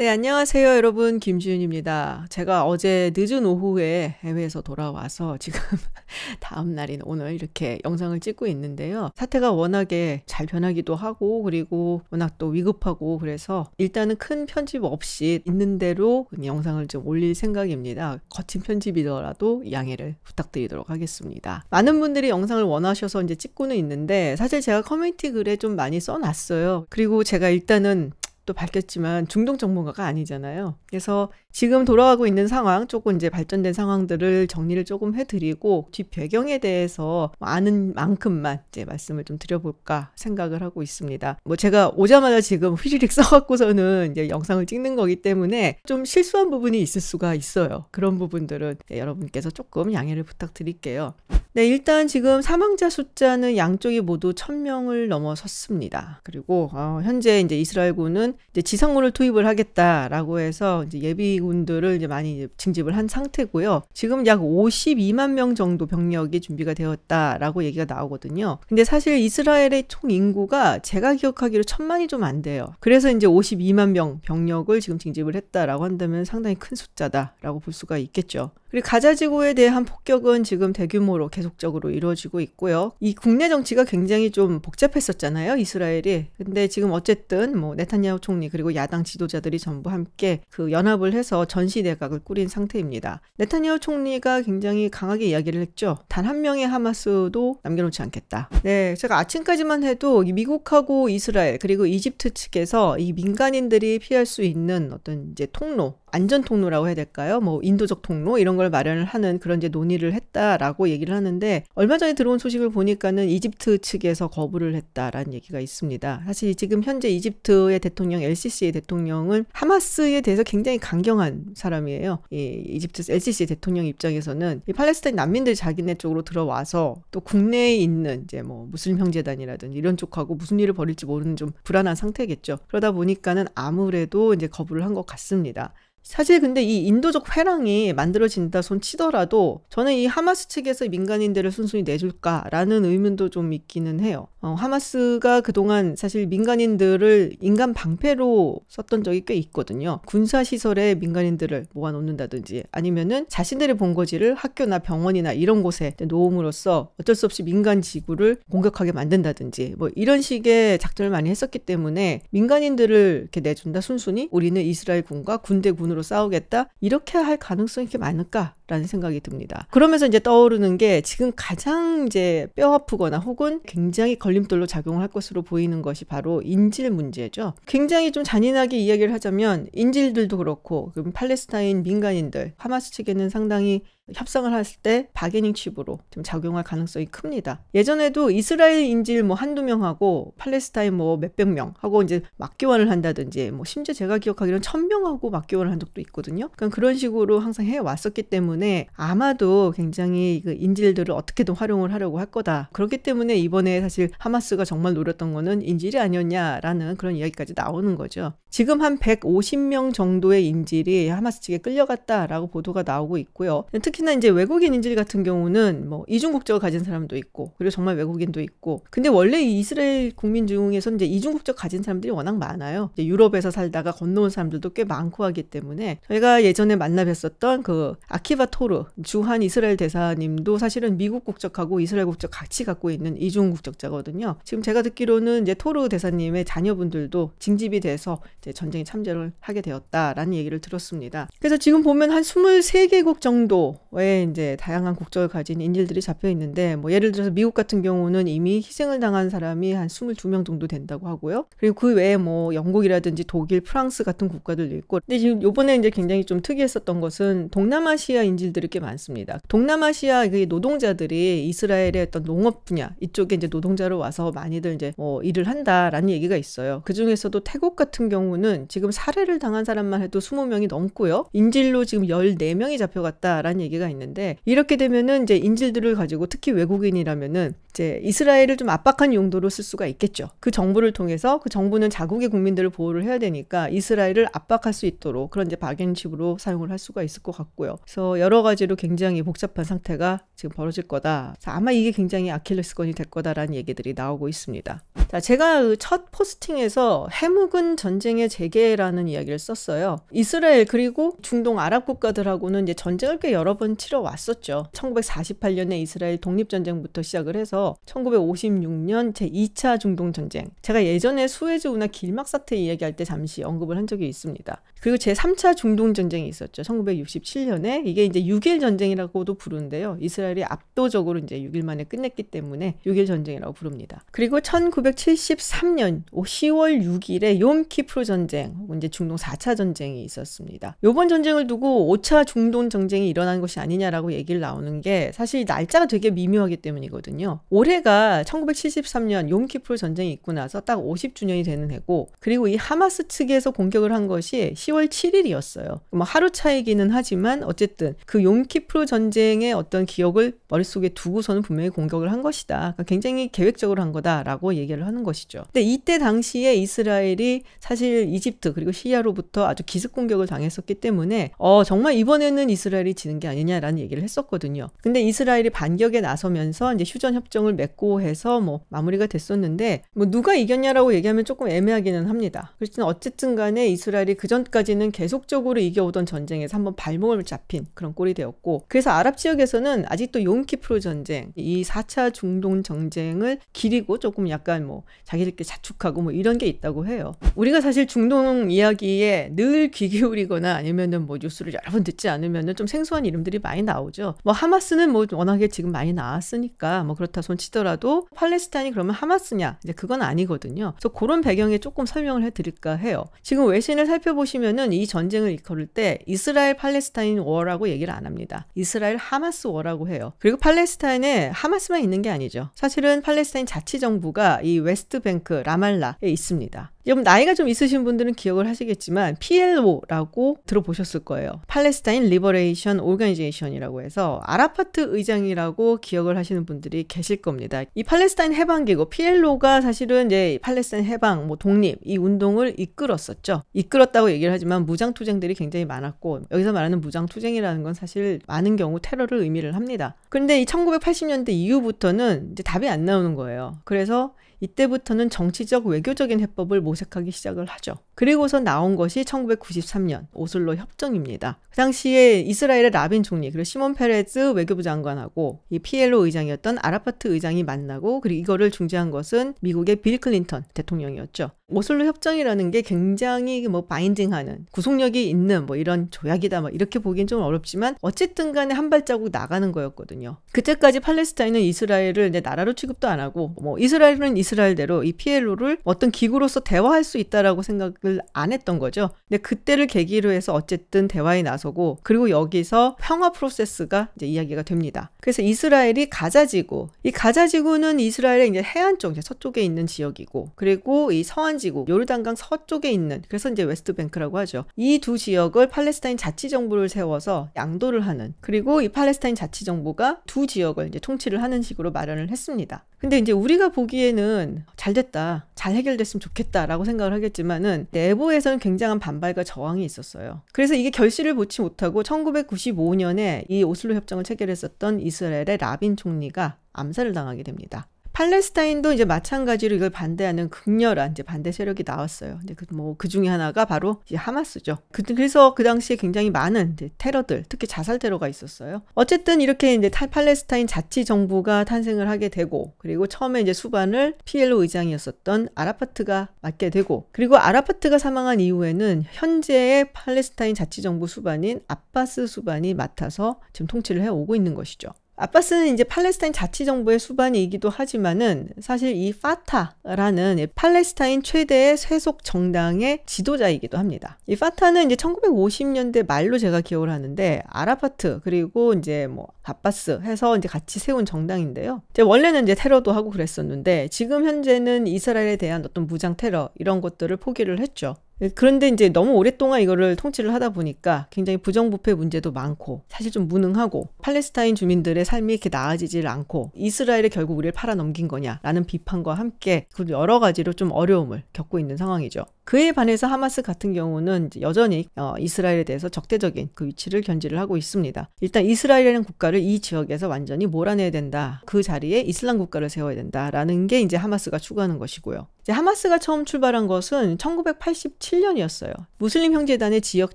네, 안녕하세요, 여러분. 김지윤입니다. 제가 어제 늦은 오후에 해외에서 돌아와서 지금 다음 날인 오늘 이렇게 영상을 찍고 있는데요. 사태가 워낙에 잘 변하기도 하고 그리고 워낙 또 위급하고 그래서 일단은 큰 편집 없이 있는 대로 영상을 좀 올릴 생각입니다. 거친 편집이더라도 양해를 부탁드리도록 하겠습니다. 많은 분들이 영상을 원하셔서 이제 찍고는 있는데 사실 제가 커뮤니티 글에 좀 많이 써놨어요. 그리고 제가 일단은 또 밝혔지만 중동 전문가가 아니잖아요. 그래서 지금 돌아가고 있는 상황, 조금 이제 발전된 상황들을 정리를 조금 해드리고 뒷 배경에 대해서 뭐 아는 만큼만 이제 말씀을 좀 드려볼까 생각을 하고 있습니다. 뭐 제가 오자마자 지금 휘리릭 써갖고서는 이제 영상을 찍는 거기 때문에 좀 실수한 부분이 있을 수가 있어요. 그런 부분들은 네, 여러분께서 조금 양해를 부탁드릴게요. 네, 일단 지금 사망자 숫자는 양쪽이 모두 1000명을 넘어섰습니다. 그리고 어, 현재 이제 이스라엘군은 이제 지상군을 투입을 하겠다라고 해서 이제 예비군들을 이제 많이 이제 징집을 한 상태고요. 지금 약 52만 명 정도 병력이 준비가 되었다라고 얘기가 나오거든요. 근데 사실 이스라엘의 총 인구가 제가 기억하기로 1 0 0 0만이좀 안 돼요. 그래서 이제 52만 명 병력을 지금 징집을 했다라고 한다면 상당히 큰 숫자다라고 볼 수가 있겠죠. 그리고 가자지구에 대한 폭격은 지금 대규모로 계속적으로 이루어지고 있고요. 이 국내 정치가 굉장히 좀 복잡했었잖아요, 이스라엘이. 근데 지금 어쨌든 뭐 네타냐후 총리 그리고 야당 지도자들이 전부 함께 그 연합을 해서 전시 내각을 꾸린 상태입니다. 네타냐후 총리가 굉장히 강하게 이야기를 했죠. 단 한 명의 하마스도 남겨놓지 않겠다. 네, 제가 아침까지만 해도 미국하고 이스라엘 그리고 이집트 측에서 이 민간인들이 피할 수 있는 어떤 이제 통로 안전 통로라고 해야 될까요? 뭐 인도적 통로 이런 걸 마련을 하는 그런 이제 논의를 했다라고 얘기를 하는데 얼마 전에 들어온 소식을 보니까는 이집트 측에서 거부를 했다라는 얘기가 있습니다. 사실 지금 현재 이집트의 대통령 LCC의 대통령은 하마스에 대해서 굉장히 강경한 사람이에요. 이 이집트 LCC 대통령 입장에서는 이 팔레스타인 난민들 자기네 쪽으로 들어와서 또 국내에 있는 이제 뭐 무슬림 형제단이라든지 이런 쪽하고 무슨 일을 벌일지 모르는 좀 불안한 상태겠죠. 그러다 보니까는 아무래도 이제 거부를 한 것 같습니다. 사실 근데 이 인도적 회랑이 만들어진다 손 치더라도 저는 이 하마스 측에서 민간인들을 순순히 내줄까라는 의문도 좀 있기는 해요. 어, 하마스가 그동안 사실 민간인들을 인간 방패로 썼던 적이 꽤 있거든요. 군사시설에 민간인들을 모아놓는다든지 아니면은 자신들의 본거지를 학교나 병원이나 이런 곳에 놓음으로써 어쩔 수 없이 민간 지구를 공격하게 만든다든지 뭐 이런 식의 작전을 많이 했었기 때문에 민간인들을 이렇게 내준다 순순히 우리는 이스라엘 군과 군대 군 돈으로 싸우겠다 이렇게 할 가능성이 이렇게 많을까라는 생각이 듭니다. 그러면서 이제 떠오르는 게 지금 가장 이제 뼈 아프거나 혹은 굉장히 걸림돌로 작용할 것으로 보이는 것이 바로 인질 문제죠. 굉장히 좀 잔인하게 이야기를 하자면 인질들도 그렇고 그럼 팔레스타인 민간인들 하마스 측에는 상당히 협상을 했을 때 바게닝 칩으로 좀 작용할 가능성이 큽니다. 예전에도 이스라엘 인질 뭐 한두 명하고 팔레스타인 뭐 몇백 명하고 이제 맞교환을 한다든지 뭐 심지어 제가 기억하기로는 천 명하고 맞교환을 한 적도 있거든요. 그러니까 그런 식으로 항상 해 왔었기 때문에 아마도 굉장히 그 인질들을 어떻게든 활용을 하려고 할 거다. 그렇기 때문에 이번에 사실 하마스가 정말 노렸던 거는 인질이 아니었냐라는 그런 이야기까지 나오는 거죠. 지금 한 150명 정도의 인질이 하마스 측에 끌려갔다라고 보도가 나오고 있고요. 특히 특히나 이제 외국인 인질 같은 경우는 뭐 이중 국적을 가진 사람도 있고 그리고 정말 외국인도 있고 근데 원래 이스라엘 국민 중에서 이제 이중 국적 가진 사람들이 워낙 많아요. 유럽에서 살다가 건너온 사람들도 꽤 많고 하기 때문에 저희가 예전에 만나 뵀었던 그 아키바 토르 주한 이스라엘 대사님도 사실은 미국 국적하고 이스라엘 국적 같이 갖고 있는 이중 국적자거든요. 지금 제가 듣기로는 이제 토르 대사님의 자녀분들도 징집이 돼서 이제 전쟁에 참전을 하게 되었다라는 얘기를 들었습니다. 그래서 지금 보면 한 23개국 정도 왜 이제 다양한 국적을 가진 인질들이 잡혀 있는데 뭐 예를 들어서 미국 같은 경우는 이미 희생을 당한 사람이 한 22명 정도 된다고 하고요. 그리고 그 외에 뭐 영국이라든지 독일, 프랑스 같은 국가들도 있고. 근데 지금 요번에 이제 굉장히 좀 특이했었던 것은 동남아시아 인질들이 꽤 많습니다. 동남아시아 그 노동자들이 이스라엘의 어떤 농업 분야 이쪽에 이제 노동자로 와서 많이들 이제 뭐 일을 한다라는 얘기가 있어요. 그 중에서도 태국 같은 경우는 지금 살해를 당한 사람만 해도 20명이 넘고요. 인질로 지금 14명이 잡혀갔다라는 얘기가 얘기가 있는데 이렇게 되면은 이제 인질들을 가지고 특히 외국인이라면은 이제 이스라엘을 좀 압박한 용도로 쓸 수가 있겠죠. 그 정부를 통해서 그 정부는 자국의 국민들을 보호를 해야 되니까 이스라엘을 압박할 수 있도록 그런 이제 박연식으로 사용을 할 수가 있을 것 같고요. 그래서 여러 가지로 굉장히 복잡한 상태가 지금 벌어질 거다. 아마 이게 굉장히 아킬레스건이 될 거다라는 얘기들이 나오고 있습니다. 자, 제가 첫 포스팅에서 해묵은 전쟁의 재개라는 이야기를 썼어요. 이스라엘 그리고 중동 아랍 국가들하고는 이제 전쟁을 꽤 여러 번 치러 왔었죠. 1948년에 이스라엘 독립전쟁부터 시작을 해서 1956년 제2차 중동 전쟁. 제가 예전에 수에즈 운하 길막 사태 이야기할 때 잠시 언급을 한 적이 있습니다. 그리고 제3차 중동 전쟁이 있었죠. 1967년에 이게 이제 6일 전쟁이라고도 부르는데요. 이스라엘이 압도적으로 이제 6일 만에 끝냈기 때문에 6일 전쟁이라고 부릅니다. 그리고 1900 1973년 10월 6일에 욤키프로 전쟁, 이제 중동 4차 전쟁이 있었습니다. 요번 전쟁을 두고 5차 중동 전쟁이 일어난 것이 아니냐라고 얘기를 나오는 게 사실 날짜가 되게 미묘하기 때문이거든요. 올해가 1973년 욤키프로 전쟁이 있고 나서 딱 50주년이 되는 해고 그리고 이 하마스 측에서 공격을 한 것이 10월 7일이었어요. 뭐 하루 차이기는 하지만 어쨌든 그 용키프로 전쟁의 어떤 기억을 머릿속에 두고서는 분명히 공격을 한 것이다. 그러니까 굉장히 계획적으로 한 거다라고 얘기를 하는 것이죠. 근데 이때 당시에 이스라엘이 사실 이집트 그리고 시리아로부터 아주 기습 공격을 당했었기 때문에 어 정말 이번에는 이스라엘이 지는 게 아니냐라는 얘기를 했었거든요. 근데 이스라엘이 반격에 나서면서 이제 휴전 협정을 맺고 해서 뭐 마무리가 됐었는데 뭐 누가 이겼냐라고 얘기하면 조금 애매하기는 합니다. 그렇지만 어쨌든 간에 이스라엘이 그 전까지는 계속적으로 이겨오던 전쟁에서 한번 발목을 잡힌 그런 꼴이 되었고 그래서 아랍 지역에서는 아직도 용키프로 전쟁 이 4차 중동 전쟁을 기리고 조금 약간 뭐 자기들끼리 자축하고 뭐 이런 게 있다고 해요. 우리가 사실 중동 이야기에 늘 귀 기울이거나 아니면은 뭐 뉴스를 여러 번 듣지 않으면은 좀 생소한 이름들이 많이 나오죠. 뭐 하마스는 뭐 워낙에 지금 많이 나왔으니까 뭐 그렇다 손치더라도 팔레스타인이 그러면 하마스냐 이제 그건 아니거든요. 그래서 그런 배경에 조금 설명을 해드릴까 해요. 지금 외신을 살펴보시면은 이 전쟁을 이끌 때 이스라엘 팔레스타인 워라고 얘기를 안 합니다. 이스라엘 하마스 워라고 해요. 그리고 팔레스타인에 하마스만 있는 게 아니죠. 사실은 팔레스타인 자치 정부가 이 외... 웨스트뱅크 라말라에 있습니다. 여러분 나이가 좀 있으신 분들은 기억을 하시겠지만 PLO라고 들어보셨을 거예요. 팔레스타인 리버레이션 오르가니제이션이라고 해서 아라파트 의장이라고 기억을 하시는 분들이 계실 겁니다. 이 팔레스타인 해방기구 PLO가 사실은 이제 팔레스타인 해방, 뭐 독립 이 운동을 이끌었었죠. 이끌었다고 얘기를 하지만 무장 투쟁들이 굉장히 많았고 여기서 말하는 무장 투쟁이라는 건 사실 많은 경우 테러를 의미를 합니다. 그런데 이 1980년대 이후부터는 이제 답이 안 나오는 거예요. 그래서 이때부터는 정치적 외교적인 해법을 모색하기 시작을 하죠. 그리고서 나온 것이 1993년 오슬로 협정입니다. 그 당시에 이스라엘의 라빈 총리 그리고 시몬 페레즈 외교부 장관하고 이 피엘로 의장이었던 아라파트 의장이 만나고 그리고 이거를 중재한 것은 미국의 빌 클린턴 대통령이었죠. 오슬로 협정이라는 게 굉장히 뭐 바인딩하는 구속력이 있는 뭐 이런 조약이다 뭐 이렇게 보기엔 좀 어렵지만 어쨌든 간에 한 발자국 나가는 거였거든요. 그때까지 팔레스타인은 이스라엘을 이제 나라로 취급도 안 하고 뭐 이스라엘은 이스라엘대로 이 피엘로를 어떤 기구로서 대화할 수 있다라고 생각을 생각을 안 했던 거죠. 근데 그때를 계기로 해서 어쨌든 대화에 나서고 그리고 여기서 평화 프로세스가 이제 이야기가 됩니다. 그래서 이스라엘이 가자지구 이 가자지구는 이스라엘의 이제 해안 쪽 이제 서쪽에 있는 지역이고 그리고 이 서안지구 요르단강 서쪽에 있는 그래서 이제 웨스트뱅크라고 하죠. 이 두 지역을 팔레스타인 자치정부를 세워서 양도를 하는 그리고 이 팔레스타인 자치정부가 두 지역을 이제 통치를 하는 식으로 마련을 했습니다. 근데 이제 우리가 보기에는 잘 됐다, 잘 해결됐으면 좋겠다라고 생각을 하겠지만은 네, 내부에서는 굉장한 반발과 저항이 있었어요. 그래서 이게 결실을 보지 못하고 1995년에 이 오슬로 협정을 체결했었던 이스라엘의 라빈 총리가 암살을 당하게 됩니다. 팔레스타인도 이제 마찬가지로 이걸 반대하는 극렬한 이제 반대 세력이 나왔어요. 이제 그 뭐그 중에 하나가 바로 이제 하마스죠. 그, 그래서 그 당시에 굉장히 많은 이제 테러들, 특히 자살 테러가 있었어요. 어쨌든 이렇게 이제 탈 팔레스타인 자치 정부가 탄생을 하게 되고 그리고 처음에 이제 수반을 피엘로 의장이었었던 아라파트가 맡게 되고 그리고 아라파트가 사망한 이후에는 현재의 팔레스타인 자치 정부 수반인 아빠스 수반이 맡아서 지금 통치를 해 오고 있는 것이죠. 아빠스는 이제 팔레스타인 자치정부의 수반이기도 하지만은 사실 이 파타라는 팔레스타인 최대의 세속 정당의 지도자이기도 합니다. 이 파타는 이제 1950년대 말로 제가 기억을 하는데 아라파트 그리고 이제 뭐 바빠스 해서 이제 같이 세운 정당인데요. 이제 원래는 이제 테러도 하고 그랬었는데 지금 현재는 이스라엘에 대한 어떤 무장 테러 이런 것들을 포기를 했죠. 예, 그런데 이제 너무 오랫동안 이거를 통치를 하다 보니까 굉장히 부정부패 문제도 많고 사실 좀 무능하고 팔레스타인 주민들의 삶이 이렇게 나아지질 않고 이스라엘에 결국 우리를 팔아넘긴 거냐라는 비판과 함께 여러 가지로 좀 어려움을 겪고 있는 상황이죠. 그에 반해서 하마스 같은 경우는 여전히 어, 이스라엘에 대해서 적대적인 그 위치를 견지를 하고 있습니다. 일단 이스라엘이라는 국가를 이 지역에서 완전히 몰아내야 된다. 그 자리에 이슬람 국가를 세워야 된다라는 게 이제 하마스가 추구하는 것이고요. 하마스가 처음 출발한 것은 1987년이었어요. 무슬림 형제단의 지역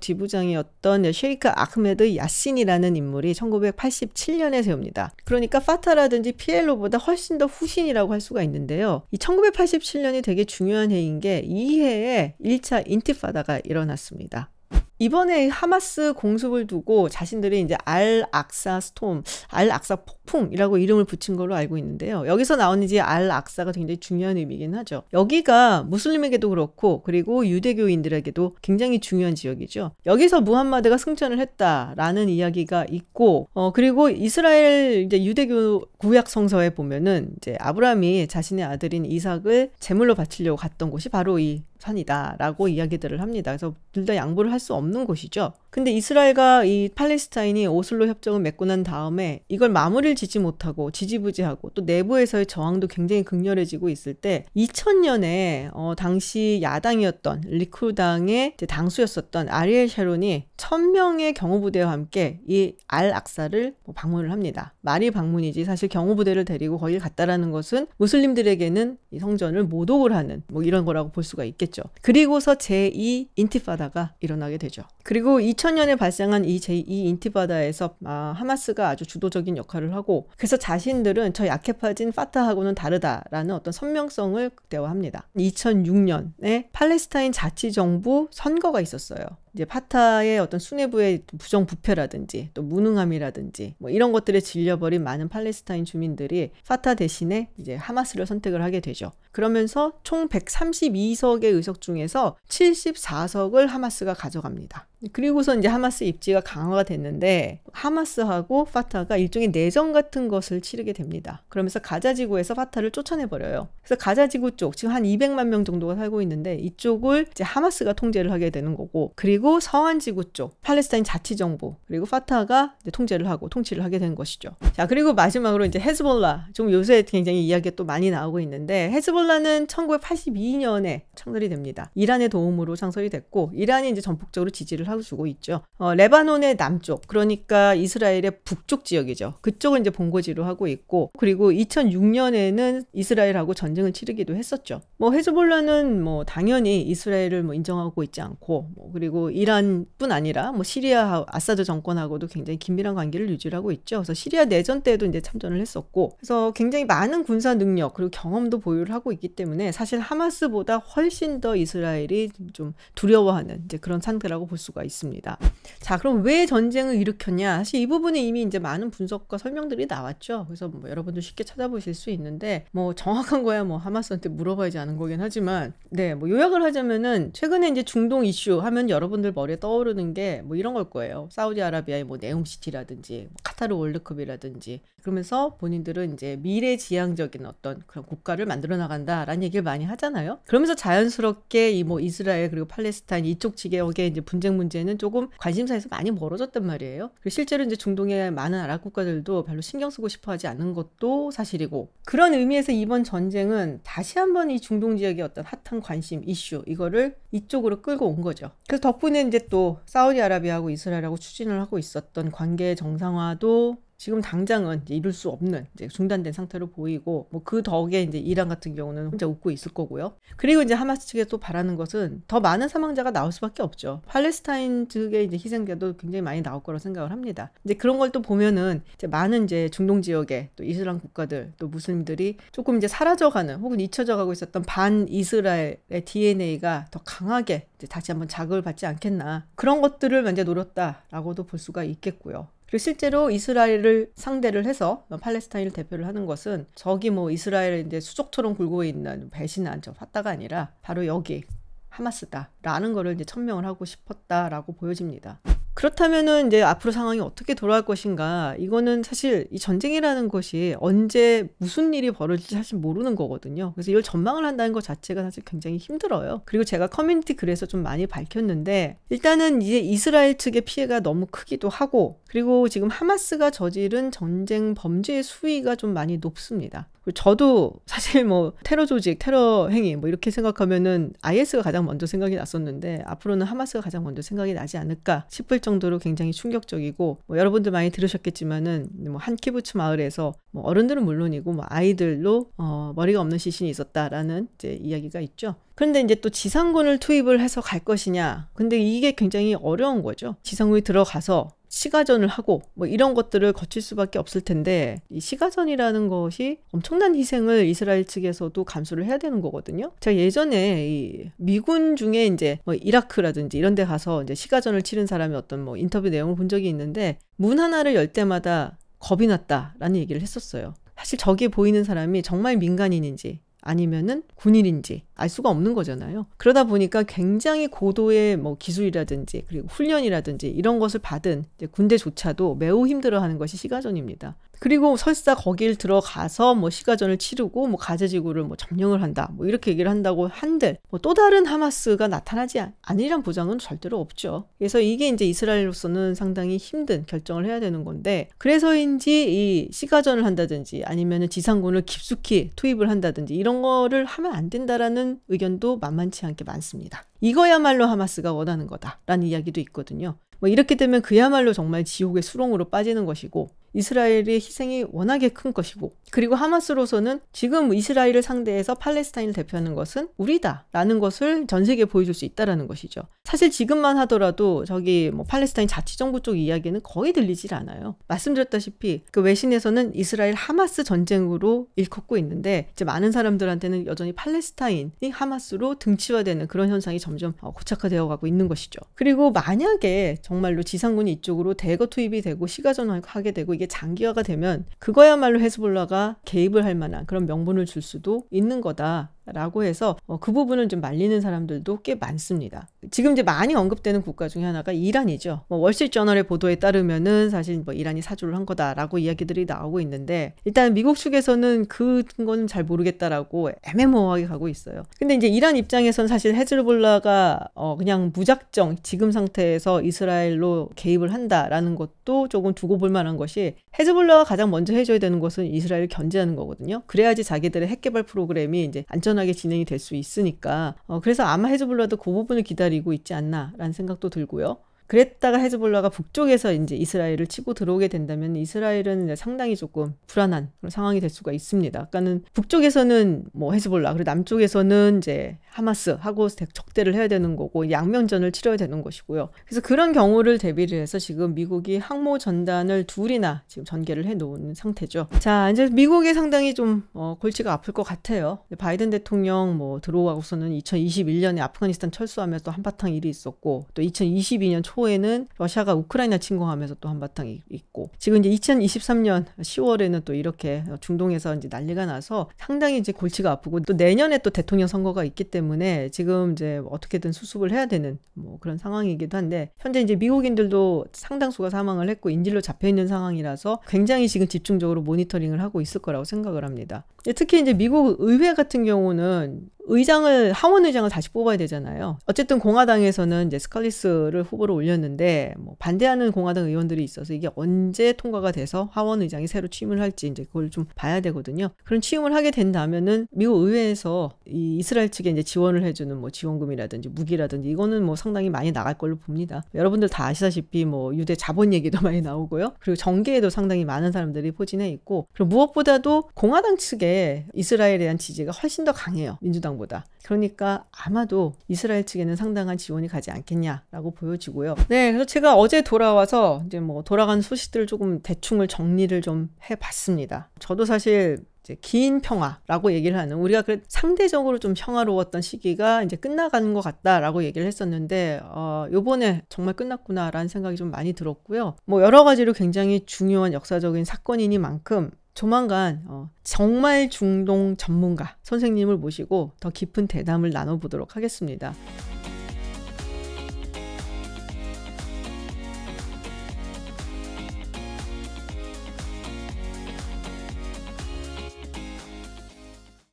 지부장이었던 쉐이크 아흐메드 야신이라는 인물이 1987년에 세웁니다. 그러니까 파타라든지 피엘로보다 훨씬 더 후신이라고 할 수가 있는데요. 이 1987년이 되게 중요한 해인 게 이 해에 1차 인티파다가 일어났습니다. 이번에 하마스 공습을 두고 자신들이 이제 알 악사 스톰, 알 악사 폭풍이라고 이름을 붙인 걸로 알고 있는데요. 여기서 나오는지 알 악사가 굉장히 중요한 의미긴 이 하죠. 여기가 무슬림에게도 그렇고 그리고 유대교인들에게도 굉장히 중요한 지역이죠. 여기서 무함마드가 승천을 했다라는 이야기가 있고 어 그리고 이스라엘 이제 유대교 구약 성서에 보면은 이제 아브라함이 자신의 아들인 이삭을 제물로 바치려고 갔던 곳이 바로 이 판이다라고 이야기들을 합니다. 그래서 둘 다 양보를 할 수 없는 곳이죠. 근데 이스라엘과 이 팔레스타인이 오슬로 협정을 맺고 난 다음에 이걸 마무리를 지지 못하고 지지부지하고 또 내부에서의 저항도 굉장히 극렬해지고 있을 때 2000년에 어, 당시 야당이었던 리쿠당의 르 당수였었던 아리엘 샤론이 1000명의 경호부대와 함께 이 알 악사를 뭐 방문을 합니다. 말이 방문이지 사실 경호부대를 데리고 거길 갔다라는 것은 무슬림들에게는 이 성전을 모독을 하는 뭐 이런 거라고 볼 수가 있겠죠. 그리고서 제2 인티파다가 일어나게 되죠. 그리고 2 0 2000년에 발생한 이 제2 인티바다에서 아, 하마스가 아주 주도적인 역할을 하고 그래서 자신들은 저 약해 빠진 파타하고는 다르다라는 어떤 선명성을 극대화합니다. 2006년에 팔레스타인 자치정부 선거가 있었어요. 이제 파타의 어떤 수뇌부의 부정부패라든지 또 무능함이라든지 뭐 이런 것들에 질려버린 많은 팔레스타인 주민들이 파타 대신에 이제 하마스를 선택을 하게 되죠. 그러면서 총 132석의 의석 중에서 74석을 하마스가 가져갑니다. 그리고서 이제 하마스 입지가 강화가 됐는데 하마스하고 파타가 일종의 내전 같은 것을 치르게 됩니다. 그러면서 가자 지구에서 파타를 쫓아내 버려요. 그래서 가자 지구 쪽 지금 한 200만 명 정도가 살고 있는데 이쪽을 이제 하마스가 통제를 하게 되는 거고 그리고 그리고 서한지구쪽 팔레스타인 자치정부 그리고 파타가 통제를 하고 통치를 하게 된 것이죠. 자 그리고 마지막으로 이제 헤즈볼라 좀 요새 굉장히 이야기가 또 많이 나오고 있는데 헤즈볼라는 1982년에 창설이 됩니다. 이란의 도움으로 창설이 됐고 이란이 이제 전폭적으로 지지를 하고 주고 있죠. 어, 레바논의 남쪽 그러니까 이스라엘의 북쪽 지역이죠. 그쪽을 이제 본거지로 하고 있고 그리고 2006년에는 이스라엘하고 전쟁을 치르기도 했었죠. 뭐 헤즈볼라는 뭐 당연히 이스라엘을 뭐 인정하고 있지 않고 뭐 그리고 이란뿐 아니라 뭐 시리아 아사드 정권하고도 굉장히 긴밀한 관계를 유지하고 있죠. 그래서 시리아 내전 때도 이제 참전을 했었고, 그래서 굉장히 많은 군사 능력 그리고 경험도 보유를 하고 있기 때문에 사실 하마스보다 훨씬 더 이스라엘이 좀 두려워하는 이제 그런 상태라고 볼 수가 있습니다. 자, 그럼 왜 전쟁을 일으켰냐? 사실 이 부분은 이미 이제 많은 분석과 설명들이 나왔죠. 그래서 뭐 여러분도 쉽게 찾아보실 수 있는데 뭐 정확한 거야 뭐 하마스한테 물어봐야지 않은 거긴 하지만 네, 뭐 요약을 하자면은 최근에 이제 중동 이슈 하면 여러분 여러분들 머리에 떠오르는 게 뭐 이런 걸 거예요. 사우디아라비아의 뭐 네옹시티라든지 뭐 카타르 월드컵이라든지 그러면서 본인들은 이제 미래지향적인 어떤 그런 국가를 만들어 나간다라는 얘기를 많이 하잖아요. 그러면서 자연스럽게 이 뭐 이스라엘 그리고 팔레스타인 이쪽 지역의 이제 분쟁 문제는 조금 관심사에서 많이 멀어졌단 말이에요. 그리고 실제로 이제 중동의 많은 아랍 국가들도 별로 신경 쓰고 싶어하지 않는 것도 사실이고 그런 의미에서 이번 전쟁은 다시 한번 이 중동 지역의 어떤 핫한 관심 이슈 이거를 이쪽으로 끌고 온 거죠. 그래서 덕분에 덕분에 이제 또 사우디아라비아하고 이스라엘하고 추진을 하고 있었던 관계 정상화도 지금 당장은 이룰 수 없는 중단된 상태로 보이고 뭐그 덕에 이제 이란 같은 경우는 혼자 웃고 있을 거고요. 그리고 이제 하마스 측에 또 바라는 것은 더 많은 사망자가 나올 수밖에 없죠. 팔레스타인 측의 이제 희생자도 굉장히 많이 나올 거라 고 생각을 합니다. 이제 그런 걸 또 보면은 이제 많은 이제 중동 지역에 또 이슬람 국가들 또 무슬림들이 조금 이제 사라져가는 혹은 잊혀져가고 있었던 반 이스라엘의 DNA가 더 강하게 다시 한번 자극을 받지 않겠나 그런 것들을 이제 노렸다라고도 볼 수가 있겠고요. 그 실제로 이스라엘을 상대를 해서 팔레스타인을 대표를 하는 것은 저기 뭐 이스라엘 이제 수족처럼 굴고 있는 배신한 저 화따가 아니라 바로 여기 하마스다라는 거를 이제 천명을 하고 싶었다라고 보여집니다. 그렇다면은 이제 앞으로 상황이 어떻게 돌아갈 것인가 이거는 사실 이 전쟁이라는 것이 언제 무슨 일이 벌어질지 사실 모르는 거거든요. 그래서 이걸 전망을 한다는 것 자체가 사실 굉장히 힘들어요. 그리고 제가 커뮤니티 글에서 좀 많이 밝혔는데 일단은 이제 이스라엘 측의 피해가 너무 크기도 하고 그리고 지금 하마스가 저지른 전쟁 범죄의 수위가 좀 많이 높습니다. 저도 사실 뭐 테러 조직, 테러 행위 뭐 이렇게 생각하면은 IS가 가장 먼저 생각이 났었는데 앞으로는 하마스가 가장 먼저 생각이 나지 않을까 싶을 정도로 굉장히 충격적이고 뭐 여러분들 많이 들으셨겠지만은 뭐 한 키부츠 마을에서 뭐 어른들은 물론이고 뭐 아이들로 어 머리가 없는 시신이 있었다라는 이제 이야기가 있죠. 그런데 이제 또 지상군을 투입을 해서 갈 것이냐. 근데 이게 굉장히 어려운 거죠. 지상군이 들어가서 시가전을 하고 뭐 이런 것들을 거칠 수밖에 없을 텐데 이 시가전이라는 것이 엄청난 희생을 이스라엘 측에서도 감수를 해야 되는 거거든요. 제가 예전에 이 미군 중에 이제 뭐 이라크라든지 이런 데 가서 이제 시가전을 치른 사람이 어떤 뭐 인터뷰 내용을 본 적이 있는데 문 하나를 열 때마다 겁이 났다라는 얘기를 했었어요. 사실 저기 보이는 사람이 정말 민간인인지 아니면은 군인인지 알 수가 없는 거잖아요. 그러다 보니까 굉장히 고도의 뭐 기술이라든지 그리고 훈련이라든지 이런 것을 받은 군대조차도 매우 힘들어하는 것이 시가전입니다. 그리고 설사 거길 들어가서 뭐 시가전을 치르고 뭐 가제지구를 뭐 점령을 한다 뭐 이렇게 얘기를 한다고 한들 뭐또 다른 하마스가 나타나지 않으리란 보장은 절대로 없죠. 그래서 이게 이제 이스라엘로서는 상당히 힘든 결정을 해야 되는 건데 그래서인지 이 시가전을 한다든지 아니면 지상군을 깊숙이 투입을 한다든지 이런 거를 하면 안 된다라는 하는 의견도 만만치 않게 많습니다. 이거야말로 하마스가 원하는 거다라는 이야기도 있거든요. 뭐 이렇게 되면 그야말로 정말 지옥의 수렁으로 빠지는 것이고 이스라엘의 희생이 워낙에 큰 것이고 그리고 하마스로서는 지금 이스라엘을 상대해서 팔레스타인을 대표하는 것은 우리다라는 것을 전 세계에 보여줄 수 있다라는 것이죠. 사실 지금만 하더라도 저기 뭐 팔레스타인 자치정부 쪽 이야기는 거의 들리질 않아요. 말씀드렸다시피 그 외신에서는 이스라엘 하마스 전쟁으로 일컫고 있는데 이제 많은 사람들한테는 여전히 팔레스타인이 하마스로 등치화되는 그런 현상이 점점 어, 고착화되어 가고 있는 것이죠. 그리고 만약에 정말로 지상군이 이쪽으로 대거 투입이 되고 시가전하게 되고 이게 장기화가 되면 그거야말로 헤즈볼라가 개입을 할 만한 그런 명분을 줄 수도 있는 거다. 라고 해서 어, 그 부분을 좀 말리는 사람들도 꽤 많습니다. 지금 이제 많이 언급되는 국가 중에 하나가 이란이죠. 뭐 월스트리트저널의 보도에 따르면은 사실 뭐 이란이 사주를 한 거다라고 이야기들이 나오고 있는데 일단 미국 측에서는 그건 잘 모르겠다라고 애매모호하게 가고 있어요. 근데 이제 이란 입장에선 사실 헤즈볼라가 어 그냥 무작정 지금 상태에서 이스라엘로 개입을 한다라는 것도 조금 두고 볼 만한 것이 헤즈볼라가 가장 먼저 해줘야 되는 것은 이스라엘을 견제하는 거거든요. 그래야지 자기들의 핵개발 프로그램이 이제 안전 안전하게 진행이 될 수 있으니까 어, 그래서 아마 해즈볼라도그 부분을 기다리고 있지 않나라는 생각도 들고요. 그랬다가 헤즈볼라가 북쪽에서 이제 이스라엘을 치고 들어오게 된다면 이스라엘은 상당히 조금 불안한 그런 상황이 될 수가 있습니다. 아까는 북쪽에서는 뭐 헤즈볼라 그리고 남쪽에서는 이제 하마스하고 적대를 해야 되는 거고 양면전을 치러야 되는 것이고요. 그래서 그런 경우를 대비를 해서 지금 미국이 항모 전단을 둘이나 지금 전개를 해 놓은 상태죠. 자, 이제 미국이 상당히 좀 어, 골치가 아플 것 같아요. 바이든 대통령 뭐들어오고서는 2021년에 아프가니스탄 철수하면서 한바탕 일이 있었고 또 2022년 초 초에는 러시아가 우크라이나 침공하면서 또 한바탕 있고 지금 이제 2023년 10월에는 또 이렇게 중동에서 이제 난리가 나서 상당히 이제 골치가 아프고 또 내년에 또 대통령 선거가 있기 때문에 지금 이제 어떻게든 수습을 해야 되는 뭐 그런 상황이기도 한데 현재 이제 미국인들도 상당수가 사망을 했고 인질로 잡혀 있는 상황이라서 굉장히 지금 집중적으로 모니터링을 하고 있을 거라고 생각을 합니다. 예, 특히 이제 미국 의회 같은 경우는 의장을 하원 의장을 다시 뽑아야 되잖아요. 어쨌든 공화당에서는 이제 스칼리스를 후보로 올렸는데 뭐 반대하는 공화당 의원들이 있어서 이게 언제 통과가 돼서 하원 의장이 새로 취임을 할지 이제 그걸 좀 봐야 되거든요. 그런 취임을 하게 된다면은 미국 의회에서 이 이스라엘 측에 이제 지원을 해주는 뭐 지원금이라든지 무기라든지 이거는 뭐 상당히 많이 나갈 걸로 봅니다. 여러분들 다 아시다시피 뭐 유대 자본 얘기도 많이 나오고요. 그리고 정계에도 상당히 많은 사람들이 포진해 있고 그리고 무엇보다도 공화당 측에 이스라엘에 대한 지지가 훨씬 더 강해요. 민주당 했던 거다. 그러니까 아마도 이스라엘 측에는 상당한 지원이 가지 않겠냐라고 보여지고요. 네, 그래서 제가 어제 돌아와서 이제 뭐 돌아간 소식들 조금 대충을 정리를 좀 해봤습니다. 저도 사실 긴 평화라고 얘기를 하는 우리가 그 상대적으로 좀 평화로웠던 시기가 이제 끝나가는 것 같다라고 얘기를 했었는데 어 요번에 정말 끝났구나라는 생각이 좀 많이 들었고요. 뭐 여러 가지로 굉장히 중요한 역사적인 사건이니만큼 조만간 어, 정말 중동 전문가 선생님을 모시고 더 깊은 대담을 나눠보도록 하겠습니다.